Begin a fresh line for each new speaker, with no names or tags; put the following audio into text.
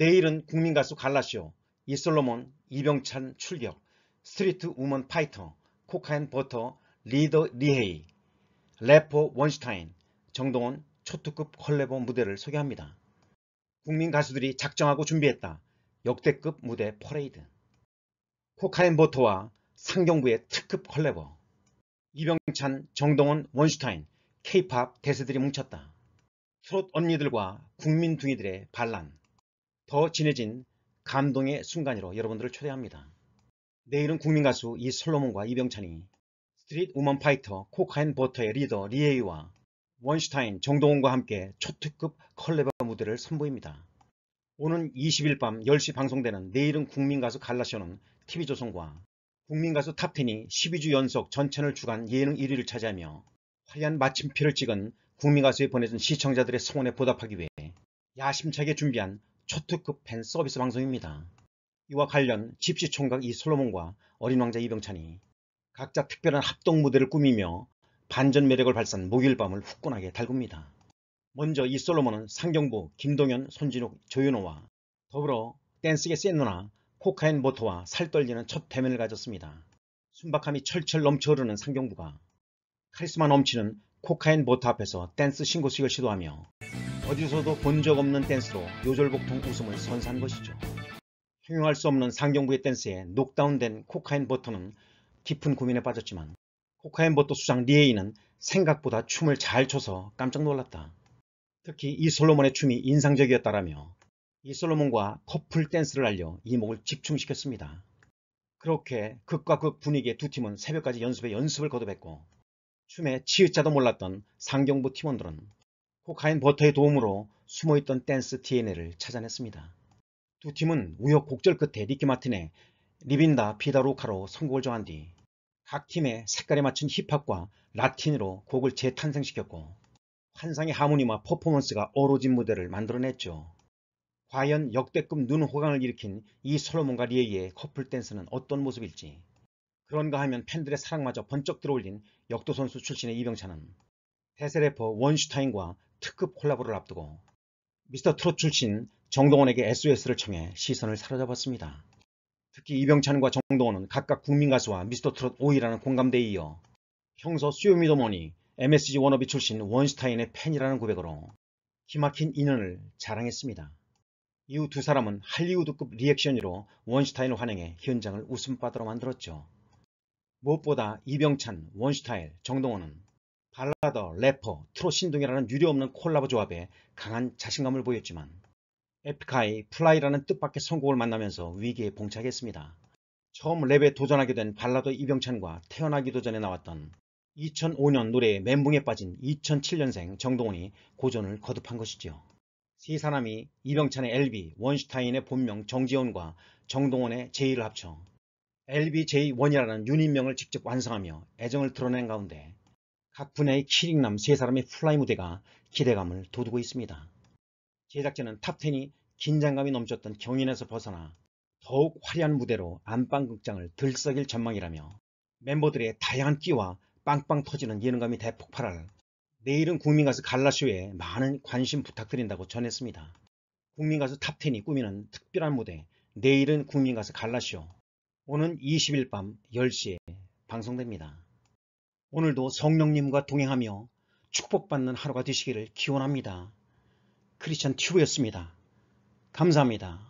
내일은 국민가수 갈라쇼, 이솔로몬, 이병찬 출격, 스트리트 우먼 파이터, 코카인 버터, 리더 리헤이, 래퍼 원슈타인, 정동원 초특급 컬레버 무대를 소개합니다. 국민 가수들이 작정하고 준비했다. 역대급 무대 퍼레이드. 코카인 버터와 상경구의 특급 컬레버. 이병찬, 정동원, 원슈타인, 케이팝 대세들이 뭉쳤다. 트롯 언니들과 국민 둥이들의 반란. 더 진해진 감동의 순간으로 여러분들을 초대합니다. 내일은 국민가수 이솔로몬과 이병찬이 스트릿 우먼 파이터 코카인 버터의 리더 리에이와 원슈타인 정동훈과 함께 초특급 컬래버 무대를 선보입니다. 오는 20일 밤 10시 방송되는 내일은 국민가수 갈라쇼는 TV조선과 국민가수 탑텐이 12주 연속 전천을 주간 예능 1위를 차지하며 화려한 마침표를 찍은 국민가수에 보내준 시청자들의 성원에 보답하기 위해 야심차게 준비한 초특급 팬 서비스 방송입니다. 이와 관련 집시 총각 이 솔로몬과 어린 왕자 이병찬이 각자 특별한 합동 무대를 꾸미며 반전 매력을 발산 목요일 밤을 후끈하게 달굽니다. 먼저 이 솔로몬은 상경부 김동현, 손진욱, 조윤호와 더불어 댄스계 센 누나 코카인 모토와 살떨리는 첫 대면을 가졌습니다. 순박함이 철철 넘쳐흐르는 상경부가 카리스마 넘치는 코카인 모토 앞에서 댄스 신고식을 시도하며 어디서도 본 적 없는 댄스로 요절복통 웃음을 선사한 것이죠. 형용할 수 없는 상경부의 댄스에 녹다운된 코카인 버터는 깊은 고민에 빠졌지만 코카인 버터 수장 리에이는 생각보다 춤을 잘 춰서 깜짝 놀랐다. 특히 이 솔로몬의 춤이 인상적이었다라며 이 솔로몬과 커플 댄스를 알려 이목을 집중시켰습니다. 그렇게 극과 극 분위기의 두 팀은 새벽까지 연습에 연습을 거듭했고 춤에 치읓자도 몰랐던 상경부 팀원들은 코카인 버터의 도움으로 숨어있던 댄스 DNA를 찾아냈습니다. 두 팀은 우여곡절 끝에 니키 마틴의 리빈다 피다로카로 선곡을 정한 뒤 각 팀의 색깔에 맞춘 힙합과 라틴으로 곡을 재탄생시켰고 환상의 하모니와 퍼포먼스가 어우러진 무대를 만들어냈죠. 과연 역대급 눈호강을 일으킨 이 솔로몬과 리에이의 커플 댄스는 어떤 모습일지 그런가 하면 팬들의 사랑마저 번쩍 들어올린 역도 선수 출신의 이병찬은 대세 래퍼 원슈타인과 특급 콜라보를 앞두고 미스터 트롯 출신 정동원에게 SOS를 청해 시선을 사로잡았습니다. 특히 이병찬과 정동원은 각각 국민가수와 미스터 트롯 5위라는 공감대에 이어 형서 수요미더머니 MSG 워너비 출신 원슈타인의 팬이라는 고백으로 기막힌 인연을 자랑했습니다. 이후 두 사람은 할리우드급 리액션으로 원슈타인을 환영해 현장을 웃음바다로 만들었죠. 무엇보다 이병찬, 원슈타인, 정동원은 발라더, 래퍼, 트롯 신동이라는 유례없는 콜라보 조합에 강한 자신감을 보였지만 에픽하이 플라이라는 뜻밖의 선곡을 만나면서 위기에 봉착했습니다. 처음 랩에 도전하게 된 발라더 이병찬과 태어나기도 전에 나왔던 2005년 노래의 멘붕에 빠진 2007년생 정동원이 고전을 거듭한 것이지요. 세 사람이 이병찬의 LB, 원슈타인의 본명 정지원과 정동원의 제의를 합쳐 LBJ1이라는 유닛명을 직접 완성하며 애정을 드러낸 가운데 각 분야의 키링남 세 사람의 플라이 무대가 기대감을 돋우고 있습니다. 제작진은 탑10이 긴장감이 넘쳤던 경연에서 벗어나 더욱 화려한 무대로 안방극장을 들썩일 전망이라며 멤버들의 다양한 끼와 빵빵 터지는 예능감이 대폭발할 내일은 국민가수 갈라쇼에 많은 관심 부탁드린다고 전했습니다. 국민가수 탑10이 꾸미는 특별한 무대 내일은 국민가수 갈라쇼 오는 20일 밤 10시에 방송됩니다. 오늘도 성령님과 동행하며 축복받는 하루가 되시기를 기원합니다. 크리스천 튜브였습니다. 감사합니다.